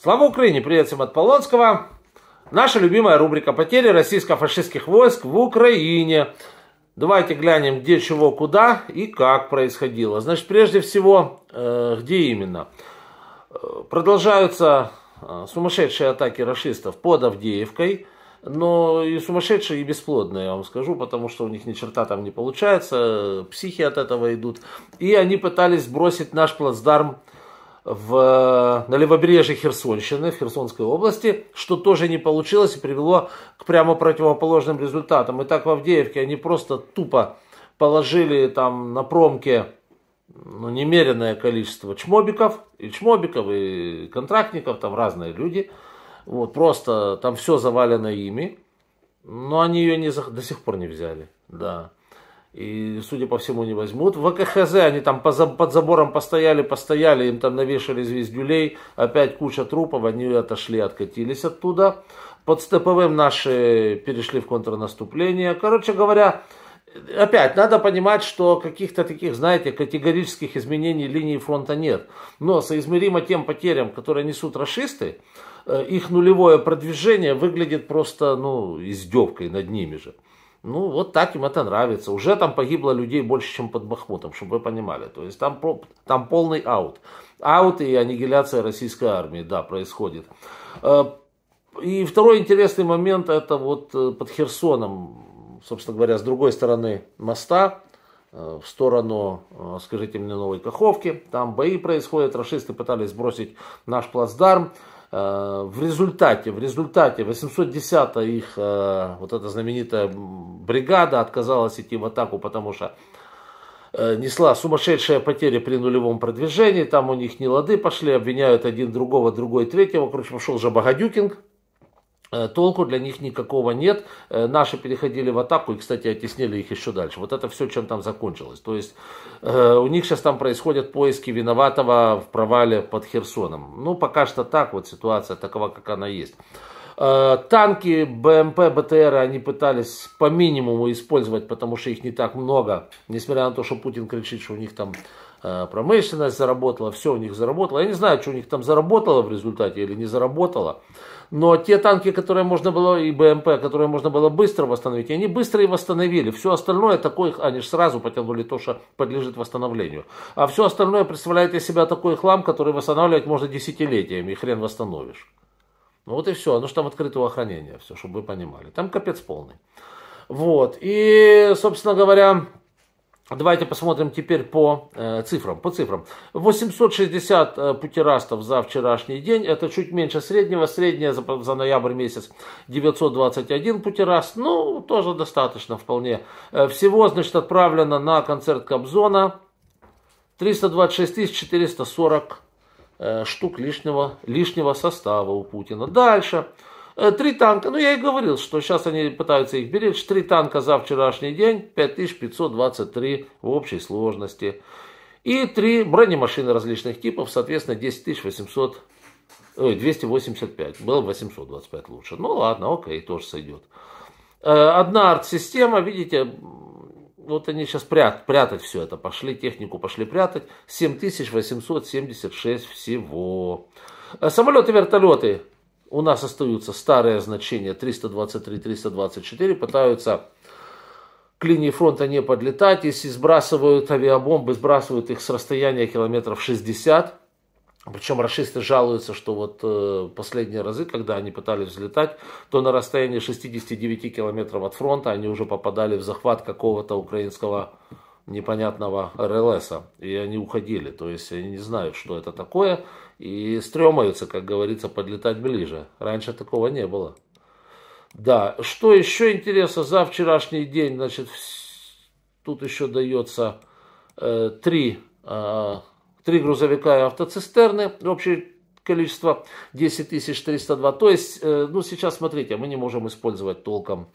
Слава Украине! Привет всем от Полонского. Наша любимая рубрика «Потери российско-фашистских войск в Украине». Давайте глянем, где, чего, куда и как происходило. Значит, прежде всего, э, где именно. Э, продолжаются э, сумасшедшие атаки расистов под Авдеевкой. Но и сумасшедшие, и бесплодные, я вам скажу, потому что у них ни черта там не получается, психи от этого идут. И они пытались бросить наш плацдарм в, на левобережье Херсонщины, в Херсонской области, что тоже не получилось и привело к прямо противоположным результатам. И так в Авдеевке они просто тупо положили там на промке ну, немеренное количество чмобиков, и чмобиков, и контрактников, там разные люди. Вот, просто там все завалено ими, но они ее не, до сих пор не взяли, да. И, судя по всему, не возьмут. В АКХЗ они там под забором постояли, постояли, им там навешали звездюлей, опять куча трупов, они отошли, откатились оттуда. Под СТПВМ наши перешли в контрнаступление. Короче говоря, опять надо понимать, что каких-то таких, знаете, категорических изменений линии фронта нет. Но соизмеримо тем потерям, которые несут расисты, э, их нулевое продвижение выглядит просто ну, издевкой над ними же. Ну, вот так им это нравится. Уже там погибло людей больше, чем под Бахмутом, чтобы вы понимали. То есть там, там полный аут. Аут и аннигиляция российской армии, да, происходит. Э, и второй интересный момент, это вот э, под Херсоном, собственно говоря, с другой стороны моста, э, в сторону, скажите мне, Новой Каховки. Там бои происходят, расисты пытались сбросить наш плацдарм. Э, в результате, в результате 810-я их, э, вот эта знаменитая бригада отказалась идти в атаку, потому что э, несла сумасшедшие потери при нулевом продвижении, там у них не лады пошли, обвиняют один другого, другой третьего, короче, пошел же Богодюкинг, Э, толку для них никакого нет. Э, наши переходили в атаку и, кстати, оттеснили их еще дальше. Вот это все, чем там закончилось. То есть э, у них сейчас там происходят поиски виноватого в провале под Херсоном. Ну, пока что так, вот ситуация такова, как она есть. Э, танки БМП, БТР они пытались по минимуму использовать, потому что их не так много. Несмотря на то, что Путин кричит, что у них там э, промышленность заработала, все у них заработало. Я не знаю, что у них там заработало в результате или не заработало. Но те танки, которые можно было, и БМП, которые можно было быстро восстановить, они быстро и восстановили. Все остальное такое, они же сразу потянули то, что подлежит восстановлению. А все остальное представляет из себя такой хлам, который восстанавливать можно десятилетиями, и хрен восстановишь. Ну вот и все, оно же там открытого хранения, все, чтобы вы понимали. Там капец полный. Вот, и, собственно говоря, Давайте посмотрим теперь по э, цифрам. По цифрам. 860 э, путирастов за вчерашний день. Это чуть меньше среднего. Среднее за, за ноябрь месяц 921 путераст, Ну, тоже достаточно вполне. Э, всего, значит, отправлено на концерт Кобзона 326 440 Э, штук лишнего, лишнего состава у Путина. Дальше. Э, три танка, ну я и говорил, что сейчас они пытаются их беречь. Три танка за вчерашний день, 5523 в общей сложности. И три бронемашины различных типов, соответственно, 10 800, ой, 285. Было 825 лучше. Ну ладно, окей, тоже сойдет. Э, одна арт-система, видите, вот они сейчас прят, прятать все это пошли, технику пошли прятать. 7876 всего. Э, Самолеты, вертолеты. У нас остаются старые значения 323-324. Пытаются к линии фронта не подлетать. Если сбрасывают авиабомбы, сбрасывают их с расстояния километров 60 причем расисты жалуются, что вот э, последние разы, когда они пытались взлетать, то на расстоянии 69 километров от фронта они уже попадали в захват какого-то украинского непонятного РЛСа, и они уходили, то есть они не знают, что это такое, и стремаются, как говорится, подлетать ближе. Раньше такого не было. Да, что еще интересно, за вчерашний день, значит, тут еще дается э, три э, три грузовика и автоцистерны, общее количество 10 10302. То есть, э, ну сейчас смотрите, мы не можем использовать толком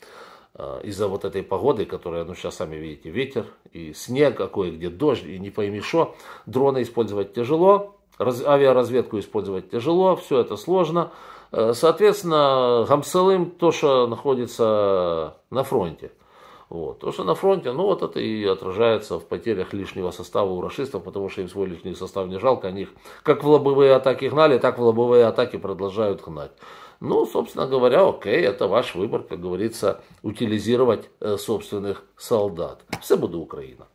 э, из-за вот этой погоды, которая, ну сейчас сами видите, ветер и снег, а кое-где дождь, и не пойми что, дроны использовать тяжело, раз, авиаразведку использовать тяжело, все это сложно. Э, соответственно, Гамсалым, то, что находится на фронте – вот. То, что на фронте, ну вот это и отражается в потерях лишнего состава у расистов, потому что им свой лишний состав не жалко. Они их как в лобовые атаки гнали, так в лобовые атаки продолжают гнать. Ну, собственно говоря, окей, это ваш выбор, как говорится, утилизировать э, собственных солдат. Все буду Украина.